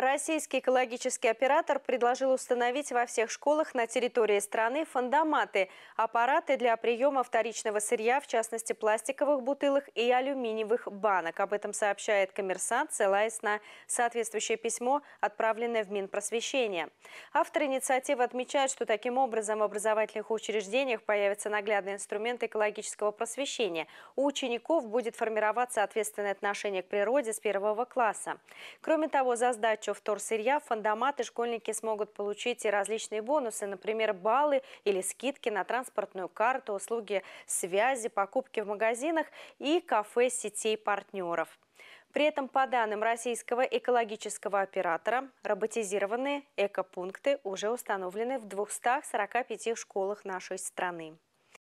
Российский экологический оператор предложил установить во всех школах на территории страны фандоматы – аппараты для приема вторичного сырья, в частности пластиковых бутылок и алюминиевых банок. Об этом сообщает коммерсант, ссылаясь на соответствующее письмо, отправленное в Минпросвещение. Авторы инициативы отмечают, что таким образом в образовательных учреждениях появится наглядный инструмент экологического просвещения. У учеников будет формироваться ответственное отношение к природе с первого класса. Кроме того, за сдачу добычу вторсырья фандоматы школьники смогут получить и различные бонусы, например, баллы или скидки на транспортную карту, услуги связи, покупки в магазинах и кафе сетей партнеров. При этом, по данным российского экологического оператора, роботизированные экопункты уже установлены в 245 школах нашей страны.